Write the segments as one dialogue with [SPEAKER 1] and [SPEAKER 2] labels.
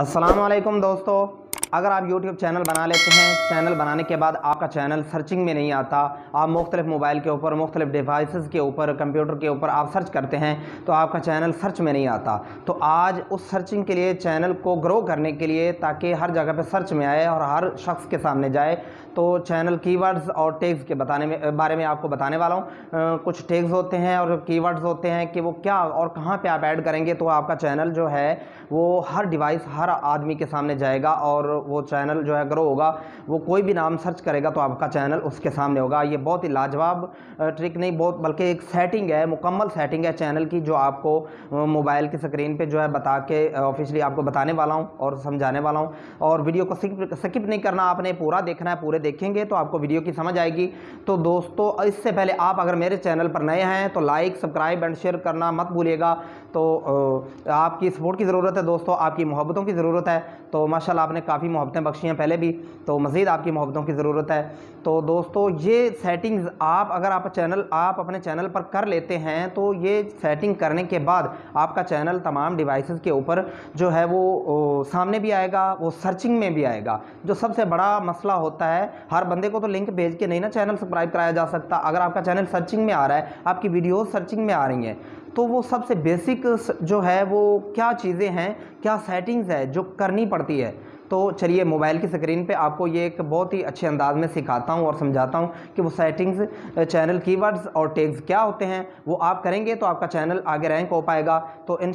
[SPEAKER 1] अस्सलाम दोस्तों अगर आप यूट्यूब चैनल बना लेते हैं चैनल बनाने के बाद आपका चैनल सर्चिंग में नहीं आता आप मुख्तलिफ मोबाइल के ऊपर मुख्तलिफ डिवाइसेस के ऊपर कंप्यूटर के ऊपर आप सर्च करते हैं तो आपका चैनल सर्च में नहीं आता तो आज उस सर्चिंग के लिए चैनल को ग्रो करने के लिए ताकि हर जगह पर सर्च में आए और हर शख्स के सामने जाए तो चैनल कीवर्ड्स और टेक्स के बताने में बारे में आपको बताने वाला हूँ कुछ टेक्स होते हैं और कीवर्ड्स होते हैं कि वो क्या और कहाँ पे आप ऐड करेंगे तो आपका चैनल जो है वो हर डिवाइस हर आदमी के सामने जाएगा और वो चैनल जो है ग्रो होगा वो कोई भी नाम सर्च करेगा तो आपका चैनल उसके सामने होगा ये बहुत ही लाजवाब ट्रिक नहीं बहुत बल्कि एक सेटिंग है मुकम्मल सेटिंग है चैनल की जो आपको मोबाइल की स्क्रीन पर जो है बता के ऑफिशली आपको बताने वाला हूँ और समझाने वाला हूँ और वीडियो को स्किप नहीं करना आपने पूरा देखना है पूरे देखेंगे तो आपको वीडियो की समझ आएगी तो दोस्तों इससे पहले आप अगर मेरे चैनल पर नए हैं तो लाइक सब्सक्राइब एंड शेयर करना मत भूलिएगा तो आपकी सपोर्ट की ज़रूरत है दोस्तों आपकी मोहब्बतों की ज़रूरत है तो माशाल्लाह आपने काफ़ी मोहब्बतें बख्शी हैं पहले भी तो मज़ीद आपकी मोहब्बतों की ज़रूरत है तो दोस्तों ये सेटिंग्स आप अगर आप चैनल आप अपने चैनल पर कर लेते हैं तो ये सेटिंग करने के बाद आपका चैनल तमाम डिवाइस के ऊपर जो है वो सामने भी आएगा वो सर्चिंग में भी आएगा जो सबसे बड़ा मसला होता है हर बंदे को तो लिंक भेज के नहीं ना चैनल सब्सक्राइब कराया जा सकता अगर आपका चैनल सर्चिंग में आ रहा है आपकी वीडियोज़ सर्चिंग में आ रही हैं तो वो सबसे बेसिक जो है वो क्या चीज़ें हैं क्या सेटिंग्स है जो करनी पड़ती है तो चलिए मोबाइल की स्क्रीन पे आपको ये एक बहुत ही अच्छे अंदाज में सिखाता हूँ और समझाता हूँ कि वो सेटिंग्स चैनल कीवर्ड्स और टैग्स क्या होते हैं वो आप करेंगे तो आपका चैनल आगे रैंक हो पाएगा तो इन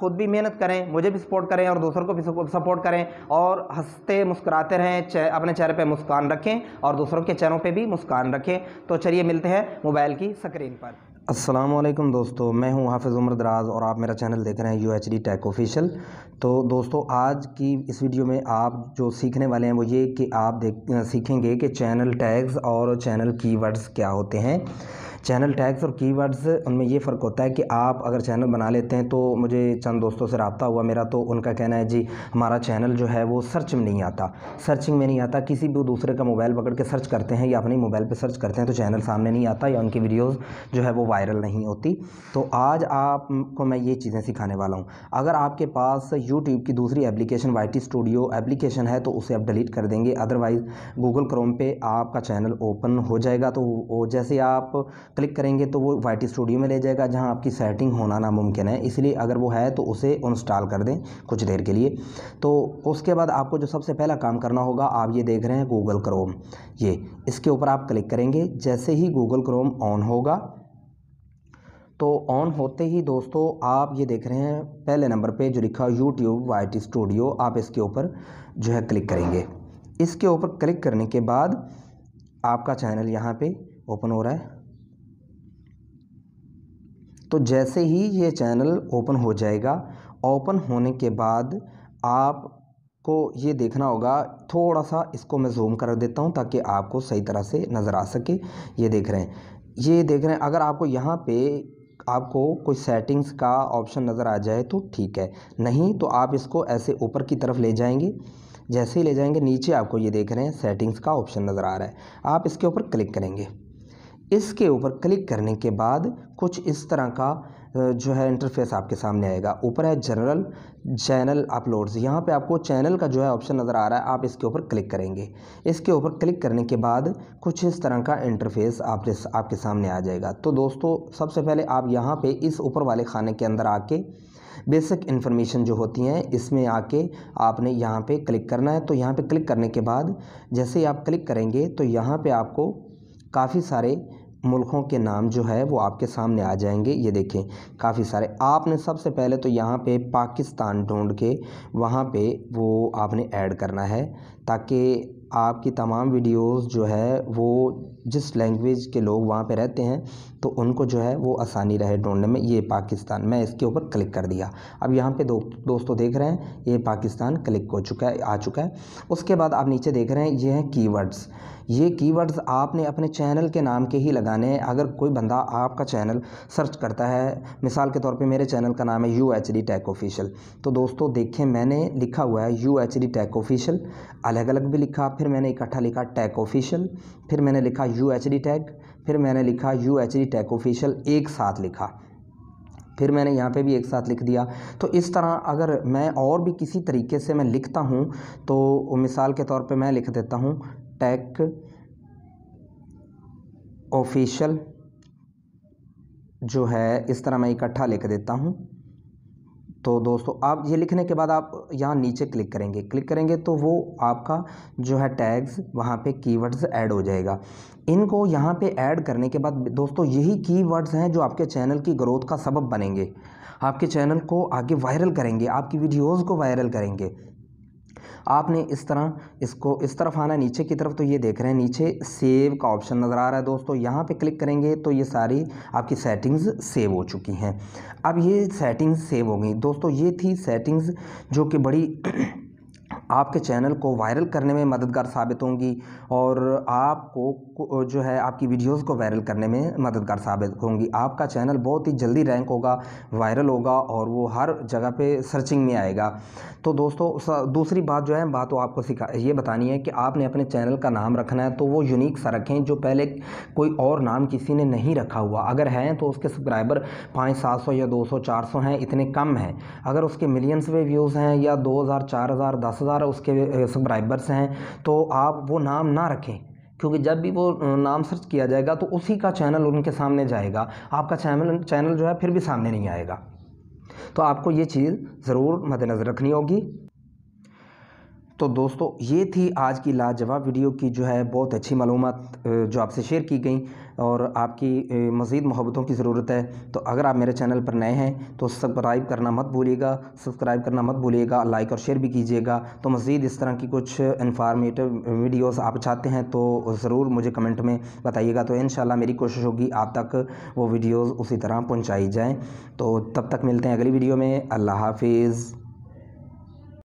[SPEAKER 1] ख़ुद भी मेहनत करें मुझे भी सपोर्ट करें और दूसरों को भी सपोर्ट करें और हंसते मुस्कुराते रहें चे, अपने चेहरे पर मुस्कान रखें और दूसरों के चेहरों पर भी मुस्कान रखें तो चलिए मिलते हैं मोबाइल की स्क्रीन पर असलम दोस्तों मैं हूं हाफिज़ उमर दराज और आप मेरा चैनल देख रहे हैं U H D tech official तो दोस्तों आज की इस वीडियो में आप जो सीखने वाले हैं वो ये कि आप देख सीखेंगे कि चैनल टैग्स और चैनल कीवर्ड्स क्या होते हैं चैनल टैग्स और कीवर्ड्स उनमें ये फ़र्क होता है कि आप अगर चैनल बना लेते हैं तो मुझे चंद दोस्तों से रबता हुआ मेरा तो उनका कहना है जी हमारा चैनल जो है वो सर्च में नहीं आता सर्चिंग में नहीं आता किसी भी दूसरे का मोबाइल पकड़ के सर्च करते हैं या अपने मोबाइल पर सर्च करते हैं तो चैनल सामने नहीं आता या उनकी वीडियोज़ जो है वो वायरल नहीं होती तो आज आपको मैं ये चीज़ें सिखाने वाला हूँ अगर आपके पास यूट्यूब की दूसरी एप्लीकेशन वाई स्टूडियो एप्लीकेशन है तो उसे आप डिलीट कर देंगे अदरवाइज़ गूगल क्रोम पर आपका चैनल ओपन हो जाएगा तो जैसे आप क्लिक करेंगे तो वो वाई स्टूडियो में ले जाएगा जहाँ आपकी सेटिंग होना नामुमकिन है इसलिए अगर वो है तो उसे इंस्टॉल कर दें कुछ देर के लिए तो उसके बाद आपको जो सबसे पहला काम करना होगा आप ये देख रहे हैं गूगल क्रोम ये इसके ऊपर आप क्लिक करेंगे जैसे ही गूगल क्रोम ऑन होगा तो ऑन होते ही दोस्तों आप ये देख रहे हैं पहले नंबर पर जो लिखा यूट्यूब वाई स्टूडियो आप इसके ऊपर जो है क्लिक करेंगे इसके ऊपर क्लिक करने के बाद आपका चैनल यहाँ पर ओपन हो रहा है तो जैसे ही ये चैनल ओपन हो जाएगा ओपन होने के बाद आप को ये देखना होगा थोड़ा सा इसको मैं जूम कर देता हूँ ताकि आपको सही तरह से नज़र आ सके ये देख रहे हैं ये देख रहे हैं अगर आपको यहाँ पे आपको कोई सेटिंग्स का ऑप्शन नज़र आ जाए तो ठीक है नहीं तो आप इसको ऐसे ऊपर की तरफ ले जाएंगे जैसे ही ले जाएंगे नीचे आपको ये देख रहे हैं सेटिंग्स का ऑप्शन नज़र आ रहा है आप इसके ऊपर क्लिक करेंगे इसके ऊपर क्लिक करने के बाद कुछ इस तरह का जो है इंटरफेस आपके सामने आएगा ऊपर है जनरल चैनल अपलोड्स यहाँ पे आपको चैनल का जो है ऑप्शन नज़र आ रहा है आप इसके ऊपर क्लिक करेंगे इसके ऊपर क्लिक करने के बाद कुछ इस तरह का इंटरफेस आपके आपके सामने आ जाएगा तो दोस्तों सबसे पहले आप यहाँ पे इस ऊपर वाले खाने के अंदर आके बेसिक इन्फॉर्मेशन जो होती हैं इसमें आके आपने यहाँ पे क्लिक करना है तो यहाँ पे क्लिक करने के बाद जैसे ही आप क्लिक करेंगे तो यहाँ पे आपको काफ़ी सारे मुल्कों के नाम जो है वो आपके सामने आ जाएंगे ये देखें काफ़ी सारे आपने सबसे पहले तो यहाँ पे पाकिस्तान ढूंढ के वहाँ पे वो आपने ऐड करना है ताकि आपकी तमाम वीडियोस जो है वो जिस लैंग्वेज के लोग वहाँ पे रहते हैं तो उनको जो है वो आसानी रहे ढूंढने में ये पाकिस्तान मैं इसके ऊपर क्लिक कर दिया अब यहाँ पे दो दोस्तों देख रहे हैं ये पाकिस्तान क्लिक हो चुका है आ चुका है उसके बाद आप नीचे देख रहे हैं ये हैं कीवर्ड्स ये कीवर्ड्स आपने अपने चैनल के नाम के ही लगाने हैं अगर कोई बंदा आपका चैनल सर्च करता है मिसाल के तौर पे मेरे चैनल का नाम है U H D tech official तो दोस्तों देखें मैंने लिखा हुआ है U H D tech official अलग अलग भी लिखा फिर मैंने इकट्ठा लिखा टैक ऑफिशियल फिर मैंने लिखा यू एच डी टैग फिर मैंने लिखा U H D tech official एक साथ लिखा फिर मैंने यहाँ पे भी एक साथ लिख दिया तो इस तरह अगर मैं और भी किसी तरीके से मैं लिखता हूँ तो मिसाल के तौर पे मैं लिख देता हूँ टैक ऑफिशियल जो है इस तरह मैं इकट्ठा लिख देता हूँ तो दोस्तों आप ये लिखने के बाद आप यहाँ नीचे क्लिक करेंगे क्लिक करेंगे तो वो आपका जो है टैग्स वहाँ पे कीवर्ड्स ऐड हो जाएगा इनको यहाँ पे ऐड करने के बाद दोस्तों यही कीवर्ड्स हैं जो आपके चैनल की ग्रोथ का सबब बनेंगे आपके चैनल को आगे वायरल करेंगे आपकी वीडियोस को वायरल करेंगे आपने इस तरह इसको इस तरफ आना नीचे की तरफ तो ये देख रहे हैं नीचे सेव का ऑप्शन नज़र आ रहा है दोस्तों यहाँ पे क्लिक करेंगे तो ये सारी आपकी सेटिंग्स सेव हो चुकी हैं अब ये सेटिंग्स सेव हो गई दोस्तों ये थी सेटिंग्स जो कि बड़ी आपके चैनल को वायरल करने में मददगार साबित होंगी और आपको जो है आपकी वीडियोस को वायरल करने में मददगार साबित होंगी आपका चैनल बहुत ही जल्दी रैंक होगा वायरल होगा और वो हर जगह पे सर्चिंग में आएगा तो दोस्तों दूसरी बात जो है बात तो आपको सिखा ये बतानी है कि आपने अपने चैनल का नाम रखना है तो वो यूनिक सा रखें जो पहले कोई और नाम किसी ने नहीं रखा हुआ अगर हैं तो उसके सब्सक्राइबर पाँच सात सौ या दो सौ चार सौ हैं इतने कम हैं अगर उसके मिलियंस में व्यूज़ हैं या दो हज़ार चार हज़ार दस हज़ार और उसके सब्सक्राइबर्स हैं तो आप वो नाम ना रखें क्योंकि जब भी वो नाम सर्च किया जाएगा तो उसी का चैनल उनके सामने जाएगा आपका चैनल चैनल जो है फिर भी सामने नहीं आएगा तो आपको ये चीज़ ज़रूर मद्देनज़र रखनी होगी तो दोस्तों ये थी आज की लाजवाब वीडियो की जो है बहुत अच्छी मालूम जो आपसे शेयर की गई और आपकी मज़ीद मोहब्बतों की ज़रूरत है तो अगर आप मेरे चैनल पर नए हैं तो सब्सक्राइब करना मत भूलिएगा सब्सक्राइब करना मत भूलिएगा लाइक और शेयर भी कीजिएगा तो मज़ीद इस तरह की कुछ इन्फॉर्मेटिव वीडियोस आप चाहते हैं तो ज़रूर मुझे कमेंट में बताइएगा तो इन मेरी कोशिश होगी आप तक वो वीडियोज़ उसी तरह पहुँचाई जाएँ तो तब तक मिलते हैं अगली वीडियो में अल्लाह हाफिज़